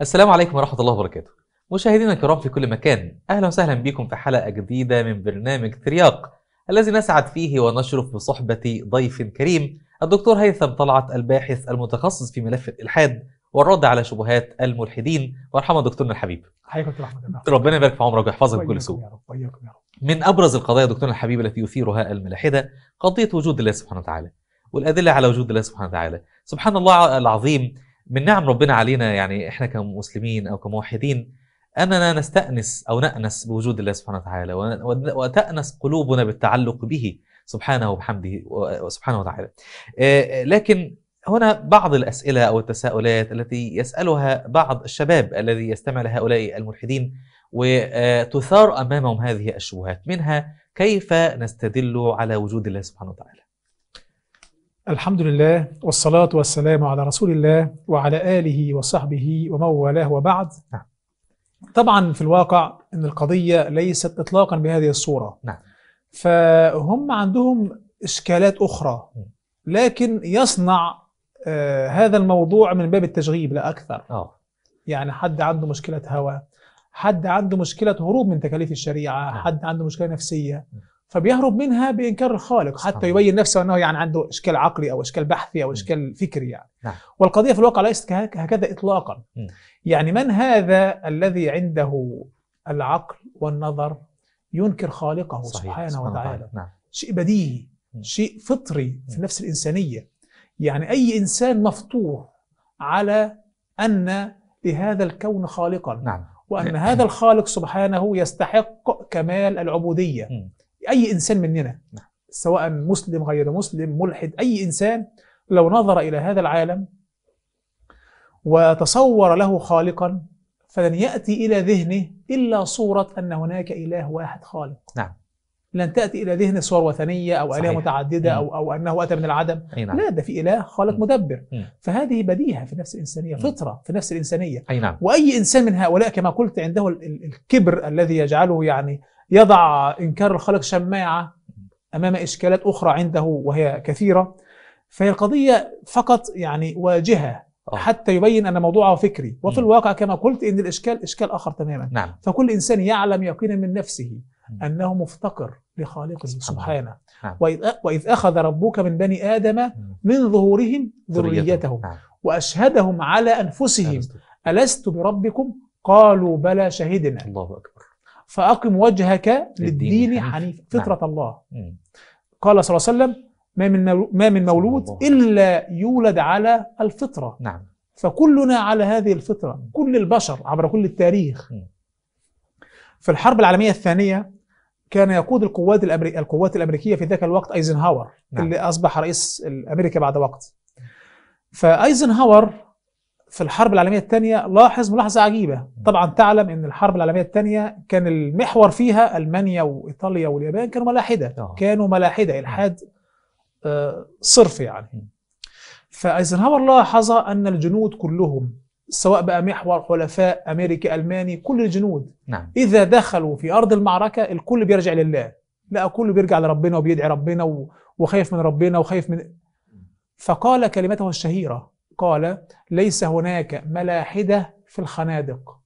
السلام عليكم ورحمة الله وبركاته مشاهدينا الكرام في كل مكان أهلا وسهلا بكم في حلقة جديدة من برنامج ترياق الذي نسعد فيه ونشرف بصحبة ضيف كريم الدكتور هيثم طلعت الباحث المتخصص في ملف الإلحاد والرد على شبهات الملحدين وارحمنا دكتورنا الحبيب حياكم ورحمة الله ربنا يبارك في عمرك ويحفظك بكل سوء يا رب. من أبرز القضايا دكتورنا الحبيب التي يثيرها الملاحدة قضية وجود الله سبحانه وتعالى والأدلة على وجود الله سبحانه وتعالى سبحان الله العظيم من نعم ربنا علينا يعني احنا كمسلمين او كموحدين اننا نستانس او نانس بوجود الله سبحانه وتعالى وتانس قلوبنا بالتعلق به سبحانه وبحمده سبحانه وتعالى آه، لكن هنا بعض الاسئله او التساؤلات التي يسالها بعض الشباب الذي يستمع لهؤلاء الملحدين وتثار امامهم هذه الشبهات منها كيف نستدل على وجود الله سبحانه وتعالى الحمد لله والصلاة والسلام على رسول الله وعلى آله وصحبه ومن والاه وبعد نعم. طبعا في الواقع أن القضية ليست إطلاقا بهذه الصورة نعم. فهم عندهم إشكالات أخرى لكن يصنع آه، هذا الموضوع من باب التشغيب لا أكثر آه. يعني حد عنده مشكلة هواء حد عنده مشكلة هروب من تكاليف الشريعة نعم. حد عنده مشكلة نفسية فبيهرب منها بانكار الخالق حتى صحيح. يبين نفسه انه يعني عنده اشكال عقلي او اشكال بحثي او اشكال فكري يعني نعم. والقضيه في الواقع ليست هكذا اطلاقا م. يعني من هذا الذي عنده العقل والنظر ينكر خالقه صحيح. سبحانه, وتعالى نعم. شيء بديهي شيء فطري في النفس الانسانيه يعني اي انسان مفطور على ان لهذا الكون خالقا نعم. وان هذا الخالق سبحانه يستحق كمال العبوديه م. اي انسان مننا سواء مسلم غير مسلم ملحد اي انسان لو نظر الى هذا العالم وتصور له خالقا فلن ياتي الى ذهنه الا صوره ان هناك اله واحد خالق نعم لن تاتي الى ذهن صور وثنيه او اله متعدده او او انه اتى من العدم أي نعم. لا ده في اله خالق مدبر م. فهذه بديهه في نفس الانسانيه فطره في نفس الانسانيه أي نعم. واي انسان من هؤلاء كما قلت عنده الكبر الذي يجعله يعني يضع إنكار الخالق شماعة أمام إشكالات أخرى عنده وهي كثيرة فهي القضية فقط يعني واجهة آه. حتى يبين أن موضوعه فكري وفي الواقع كما قلت أن الإشكال إشكال آخر تماما نعم. فكل إنسان يعلم يقينا من نفسه أنه مفتقر لخالقه سبحانه نعم. وإذ أخذ ربك من بني آدم من ظهورهم ذريتهم نعم. وأشهدهم على أنفسهم ألست بربكم قالوا بلى شهدنا الله أكبر فأقم وجهك للدين حنيفا نعم. فطرة نعم. الله مم. قال صلى الله عليه وسلم ما من ما من مولود إلا يولد على الفطرة نعم فكلنا على هذه الفطرة مم. كل البشر عبر كل التاريخ مم. في الحرب العالمية الثانية كان يقود القوات الأمري... القوات الأمريكية في ذاك الوقت أيزنهاور نعم. اللي أصبح رئيس أمريكا بعد وقت فأيزنهاور في الحرب العالميه الثانيه لاحظ ملاحظه عجيبه طبعا تعلم ان الحرب العالميه الثانيه كان المحور فيها المانيا وايطاليا واليابان كانوا ملاحده أوه. كانوا ملاحده الحاد آه. آه، صرف يعني فايزنهاور لاحظ ان الجنود كلهم سواء بقى محور حلفاء امريكي الماني كل الجنود نعم. اذا دخلوا في ارض المعركه الكل بيرجع لله لا كله بيرجع لربنا وبيدعي ربنا وخايف من ربنا وخايف من فقال كلمته الشهيره قال ليس هناك ملاحدة في الخنادق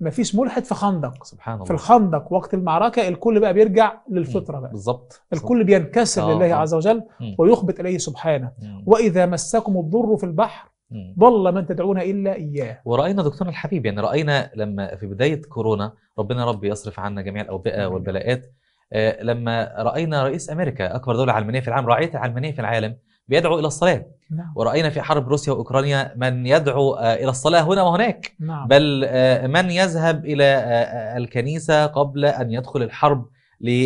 ما فيش ملحد في خندق سبحان الله في الخندق وقت المعركة الكل بقى بيرجع للفطرة بقى بالظبط الكل بينكسر آه لله آه. عز وجل مم. ويخبط إليه سبحانه مم. وإذا مسكم الضر في البحر ضل من تدعون الا اياه وراينا دكتورنا الحبيب يعني راينا لما في بدايه كورونا ربنا رب يصرف عنا جميع الاوبئه والبلاءات آه، لما راينا رئيس امريكا اكبر دوله علمانيه في العالم راعيه العلمانيه في العالم بيدعو الى الصلاه نعم. وراينا في حرب روسيا واوكرانيا من يدعو آه، الى الصلاه هنا وهناك نعم. بل آه، من يذهب الى آه، الكنيسه قبل ان يدخل الحرب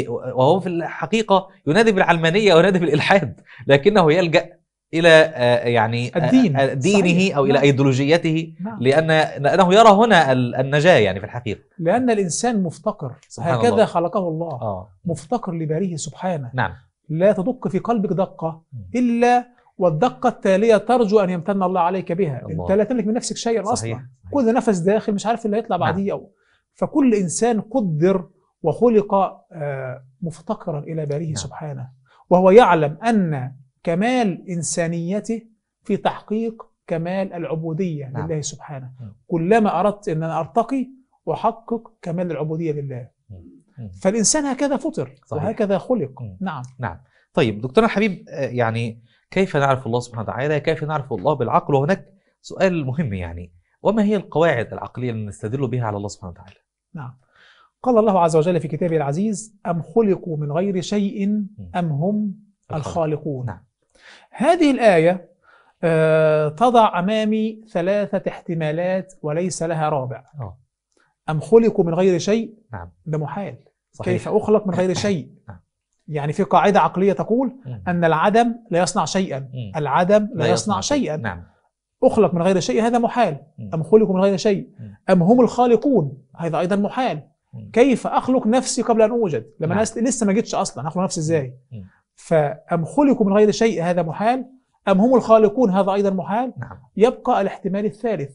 وهو في الحقيقه ينادي بالعلمانيه وينادي بالالحاد لكنه يلجا الى يعني الدين. دينه صحيح. او الى نعم. ايديولوجيته نعم. لان لانه يرى هنا النجاه يعني في الحقيقه لان الانسان مفتقر سبحان هكذا الله. خلقه الله آه. مفتقر لباريه سبحانه نعم لا تدق في قلبك دقة إلا والدقة التالية ترجو أن يمتن الله عليك بها الله. أنت لا تملك من نفسك شيئا أصلا صحيح. كل نفس داخل مش عارف اللي هيطلع نعم. بعديه أو فكل إنسان قدر وخلق آه، مفتقرا إلى باريه نعم. سبحانه وهو يعلم أن كمال إنسانيته في تحقيق كمال العبودية نعم. لله سبحانه كلما أردت أن أنا أرتقي أحقق كمال العبودية لله فالإنسان هكذا فطر صحيح. وهكذا خلق نعم نعم طيب دكتور الحبيب آه، يعني كيف نعرف الله سبحانه وتعالى كيف نعرف الله بالعقل وهناك سؤال مهم يعني وما هي القواعد العقلية اللي نستدل بها على الله سبحانه وتعالى نعم قال الله عز وجل في كتابه العزيز أم خلقوا من غير شيء أم هم الخالقون نعم. هذه الآية آه، تضع أمامي ثلاثة احتمالات وليس لها رابع آه. أم خلقوا من غير شيء نعم. ده محال صحيح. كيف أخلق من غير شيء آه. يعني في قاعدة عقلية تقول أن العدم لا يصنع شيئا العدم لا, يصنع, شيئا نعم. أخلق من غير شيء هذا محال أم خلقوا من غير شيء أم هم الخالقون هذا أيضا محال كيف أخلق نفسي قبل أن أوجد لما نعم. أنا لسه ما جيتش أصلا أخلق نفسي إزاي فأم خلقوا من غير شيء هذا محال أم هم الخالقون هذا أيضا محال نعم. يبقى الاحتمال الثالث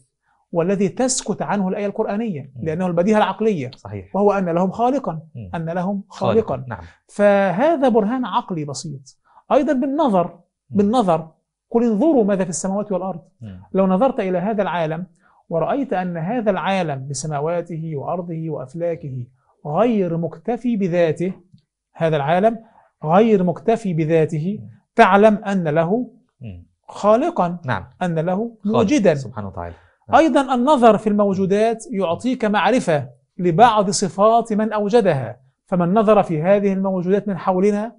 والذي تسكت عنه الآية القرآنية لأنه البديهة العقلية صحيح. وهو أن لهم خالقا أن لهم خالقا نعم. فهذا برهان عقلي بسيط أيضا بالنظر بالنظر قل انظروا ماذا في السماوات والأرض لو نظرت إلى هذا العالم ورأيت أن هذا العالم بسماواته وأرضه وأفلاكه غير مكتفي بذاته هذا العالم غير مكتفي بذاته تعلم أن له خالقا نعم. أن له موجدا سبحانه وتعالى آه. أيضا النظر في الموجودات يعطيك معرفة لبعض صفات من أوجدها فمن نظر في هذه الموجودات من حولنا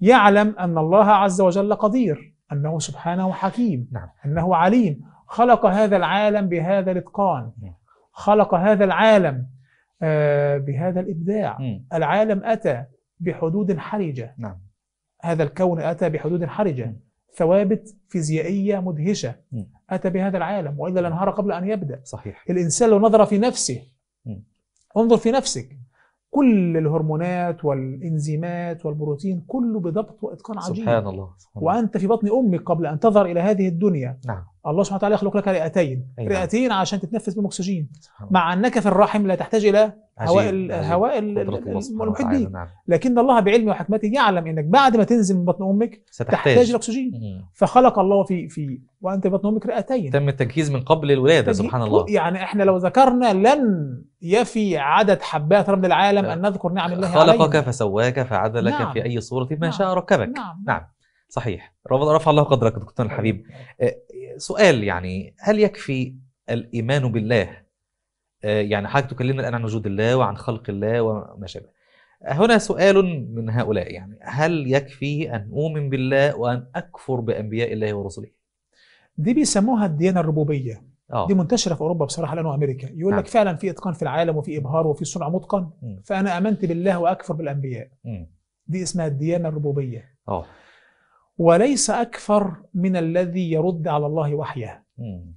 يعلم أن الله عز وجل قدير أنه سبحانه حكيم نعم. أنه عليم خلق هذا العالم بهذا الإتقان خلق هذا العالم آه، بهذا الإبداع العالم أتى بحدود حرجة نعم. هذا الكون أتى بحدود حرجة ثوابت فيزيائية مدهشة أتى بهذا العالم وإلا لانهار قبل أن يبدأ صحيح الإنسان لو نظر في نفسه م. انظر في نفسك كل الهرمونات والإنزيمات والبروتين كله بضبط وإتقان عجيب سبحان الله سبحان وأنت في بطن أمك قبل أن تظهر إلى هذه الدنيا نعم الله سبحانه وتعالى يخلق لك رئتين أيوة. رئتين عشان تتنفس بهم اكسجين نعم. مع انك في الرحم لا تحتاج الى هواء الهواء هواء المحيط بيك أيوة، نعم. لكن الله بعلمه وحكمته يعلم انك بعد ما تنزل من بطن امك ستحتاج. تحتاج الاكسجين فخلق الله في في وانت بطن امك رئتين تم التجهيز من قبل الولاده سبحان الله يعني احنا لو ذكرنا لن يفي عدد حبات رب العالم ان نذكر نعم الله خلقك علينا. فسواك فعدلك نعم. في اي صوره ما نعم. شاء ركبك نعم, نعم. صحيح رفع الله قدرك دكتور الحبيب آه، سؤال يعني هل يكفي الايمان بالله آه، يعني حضرتك تكلمنا الان عن وجود الله وعن خلق الله وما شابه هنا سؤال من هؤلاء يعني هل يكفي ان اؤمن بالله وان اكفر بانبياء الله ورسله دي بيسموها الديانه الربوبيه أوه. دي منتشره في اوروبا بصراحه لانه امريكا يقول نعم. لك فعلا في اتقان في العالم وفي ابهار وفي صنع متقن فانا امنت بالله واكفر بالانبياء م. دي اسمها الديانه الربوبيه أوه. وليس أكثر من الذي يرد على الله وحيه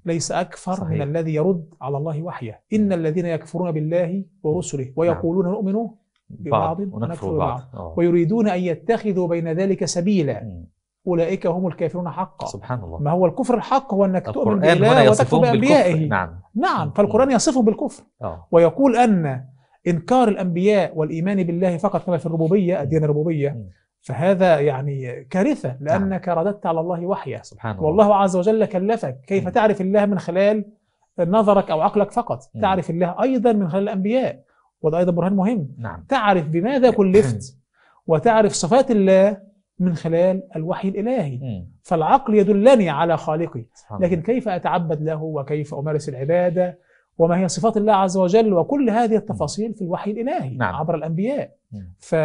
ليس أكثر صحيح. من الذي يرد على الله وحيه إن الذين يكفرون بالله ورسله نعم. ويقولون نؤمن ببعض ونكفر ببعض آه. ويريدون أن يتخذوا بين ذلك سبيلا أولئك هم الكافرون حقا سبحان الله ما هو الكفر الحق هو أنك تؤمن بالله وتكفر بأنبيائه نعم نعم فالقرآن يصفهم بالكفر أوه. ويقول أن إنكار الأنبياء والإيمان بالله فقط كما في الربوبية الديانة الربوبية فهذا يعني كارثة نعم. لأنك نعم. رددت على الله وحيه سبحان الله والله عز وجل كلفك كيف م. تعرف الله من خلال نظرك أو عقلك فقط م. تعرف الله أيضا من خلال الأنبياء وهذا أيضا برهان مهم نعم. تعرف بماذا كلفت وتعرف صفات الله من خلال الوحي الإلهي م. فالعقل يدلني على خالقي لكن كيف أتعبد له وكيف أمارس العبادة وما هي صفات الله عز وجل وكل هذه التفاصيل في الوحي الإلهي نعم. عبر الأنبياء ف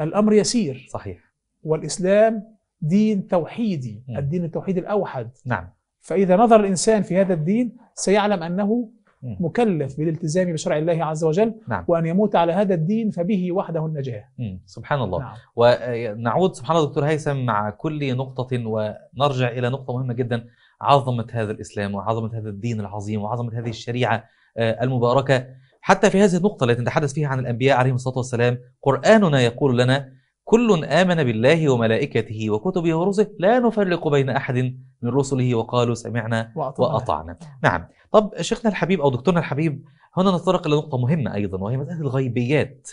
الأمر يسير صحيح والإسلام دين توحيدي م. الدين التوحيد الأوحد نعم فإذا نظر الإنسان في هذا الدين سيعلم أنه م. مكلف بالالتزام بشرع الله عز وجل نعم. وأن يموت على هذا الدين فبه وحده النجاة م. سبحان الله نعم. ونعود سبحان الله دكتور هيثم مع كل نقطة ونرجع إلى نقطة مهمة جدا عظمة هذا الإسلام وعظمة هذا الدين العظيم وعظمة هذه الشريعة آه، المباركة حتى في هذه النقطة التي نتحدث فيها عن الأنبياء عليهم الصلاة والسلام قرآننا يقول لنا كل آمن بالله وملائكته وكتبه ورسله لا نفرق بين أحد من رسله وقالوا سمعنا وأطعنا, وأطعنا. نعم طب شيخنا الحبيب أو دكتورنا الحبيب هنا نتطرق إلى نقطة مهمة أيضا وهي مسألة الغيبيات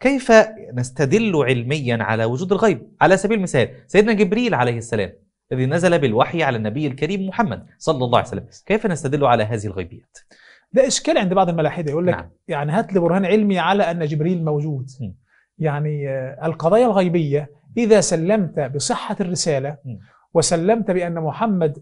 كيف نستدل علميا على وجود الغيب على سبيل المثال سيدنا جبريل عليه السلام الذي نزل بالوحي على النبي الكريم محمد صلى الله عليه وسلم كيف نستدل على هذه الغيبيات ده اشكال عند بعض الملاحده يقول لك نعم. يعني هات لي برهان علمي على ان جبريل موجود م. يعني آه، القضايا الغيبيه اذا سلمت بصحه الرساله م. وسلمت بان محمد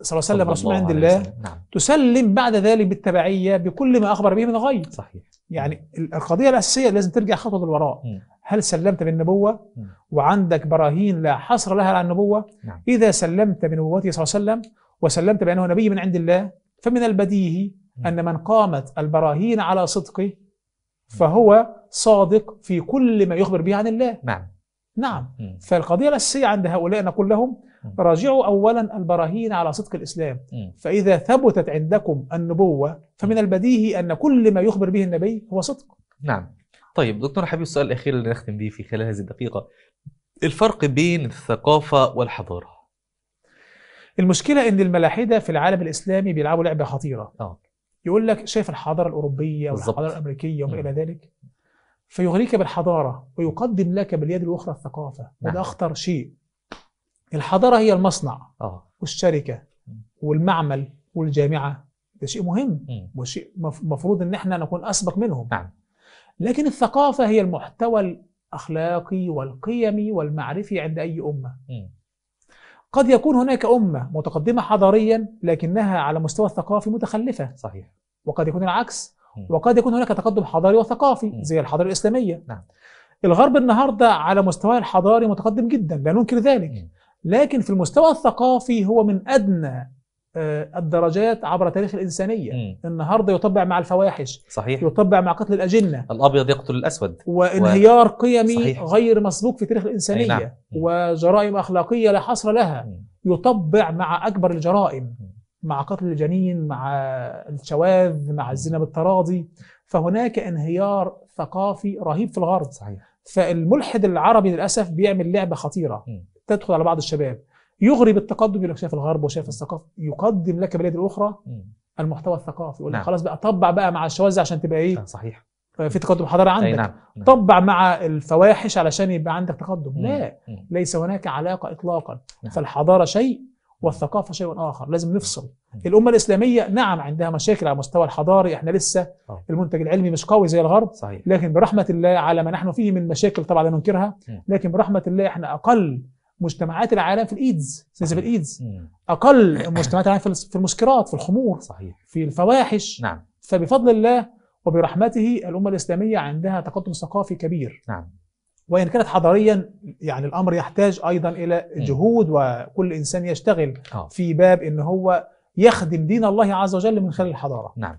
صلى الله عليه وسلم رسول عند الله, نعم. تسلم بعد ذلك بالتبعيه بكل ما اخبر به من الغيب صحيح يعني القضيه الاساسيه لازم ترجع خطوه للوراء هل سلمت بالنبوه م. وعندك براهين لا حصر لها على النبوه نعم. اذا سلمت بنبوته صلى الله عليه وسلم وسلمت بانه نبي من عند الله فمن البديهي أن من قامت البراهين على صدقه فهو صادق في كل ما يخبر به عن الله نعم نعم فالقضية الأساسية عند هؤلاء نقول لهم راجعوا أولا البراهين على صدق الإسلام فإذا ثبتت عندكم النبوة فمن البديهي أن كل ما يخبر به النبي هو صدق نعم طيب دكتور حبيب السؤال الأخير اللي نختم به في خلال هذه الدقيقة الفرق بين الثقافة والحضارة المشكلة أن الملاحدة في العالم الإسلامي بيلعبوا لعبة خطيرة آه. يقول لك شايف الحضاره الاوروبيه والحضاره الامريكيه وما نعم. الى ذلك فيغريك بالحضاره ويقدم لك باليد الاخرى الثقافه وده نعم. اخطر شيء الحضاره هي المصنع أوه. والشركه والمعمل والجامعه ده شيء مهم وشيء مفروض ان احنا نكون اسبق منهم نعم. لكن الثقافه هي المحتوى الاخلاقي والقيمي والمعرفي عند اي امه قد يكون هناك أمة متقدمة حضاريا لكنها على مستوى الثقافي متخلفة صحيح وقد يكون العكس وقد يكون هناك تقدم حضاري وثقافي زي الحضارة الإسلامية نعم. الغرب النهاردة على مستواه الحضاري متقدم جدا لا ننكر ذلك لكن في المستوى الثقافي هو من أدنى آه، الدرجات عبر تاريخ الإنسانية م. النهاردة يطبع مع الفواحش صحيح يطبع مع قتل الأجنة الأبيض يقتل الأسود وانهيار و... قيمي صحيح. غير مسبوق في تاريخ الإنسانية نعم. وجرائم أخلاقية لا حصر لها م. يطبع مع أكبر الجرائم م. مع قتل الجنين مع الشواذ مع الزنا بالتراضي فهناك انهيار ثقافي رهيب في الغرب صحيح فالملحد العربي للأسف بيعمل لعبة خطيرة م. تدخل على بعض الشباب يغري بالتقدم يقول لك شايف الغرب وشايف الثقافه يقدم لك بلاد الاخرى المحتوى الثقافي يقول لك نعم. خلاص بقى طبع بقى مع الشواذ عشان تبقى ايه صحيح آه، في تقدم حضاري عندك أي نعم. نعم. طبع مع الفواحش علشان يبقى عندك تقدم لا مم. ليس هناك علاقه اطلاقا نعم. فالحضاره شيء والثقافه شيء اخر لازم نفصل مم. الامه الاسلاميه نعم عندها مشاكل على المستوى الحضاري احنا لسه أوه. المنتج العلمي مش قوي زي الغرب صحيح. لكن برحمه الله على ما نحن فيه من مشاكل طبعا لا ننكرها لكن برحمه الله احنا اقل مجتمعات العالم في الايدز نسبه الايدز اقل مجتمعات العالم في المسكرات في الخمور صحيح في الفواحش نعم فبفضل الله وبرحمته الامه الاسلاميه عندها تقدم ثقافي كبير نعم وان كانت حضاريا يعني الامر يحتاج ايضا الى جهود وكل انسان يشتغل آه. في باب ان هو يخدم دين الله عز وجل من خلال الحضاره نعم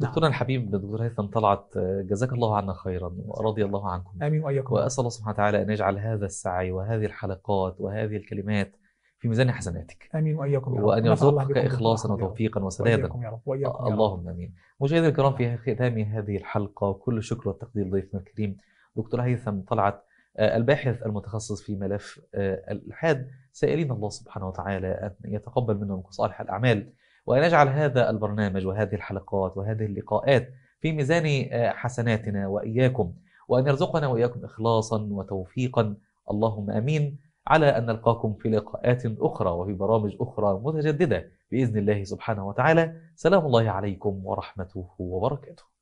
دكتورنا الحبيب دكتور هيثم طلعت جزاك الله عنا خيرا ورضي الله عنكم امين واياكم واسال الله سبحانه وتعالى ان يجعل هذا السعي وهذه الحلقات وهذه الكلمات في ميزان حسناتك امين واياكم وان يرزقك اخلاصا وتوفيقا وسدادا وإياكم يا رب وإياكم اللهم امين مشاهدينا الكرام في ختام هذه الحلقه كل الشكر والتقدير لضيفنا الكريم دكتور هيثم طلعت آه، الباحث المتخصص في ملف آه، الالحاد سائلين الله سبحانه وتعالى ان يتقبل منهم صالح الاعمال ونجعل هذا البرنامج وهذه الحلقات وهذه اللقاءات في ميزان آه، حسناتنا واياكم وان يرزقنا واياكم اخلاصا وتوفيقا اللهم امين على ان نلقاكم في لقاءات اخرى وفي برامج اخرى متجدده باذن الله سبحانه وتعالى سلام الله عليكم ورحمته وبركاته